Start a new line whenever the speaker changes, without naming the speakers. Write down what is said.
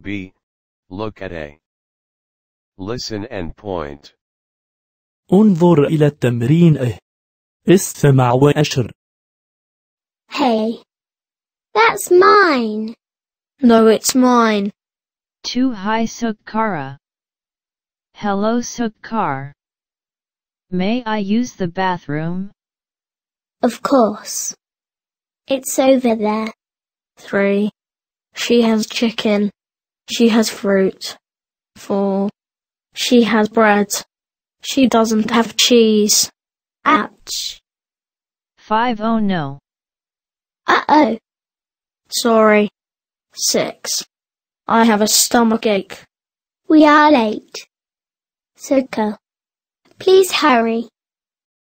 B. Look at A. Listen and point.
انظر إلى التمرين A. استمع وأشر.
Hey. That's mine. No,
it's mine. Too hi Sukkara. Hello Sukkar. May I use the bathroom? Of course. It's over there. 3. She has
chicken. She has fruit. 4. She has bread. She doesn't have cheese. Ouch. 5. Oh no. Uh-oh. Sorry. 6.
I have a stomach ache. We are late. Zuko, please hurry.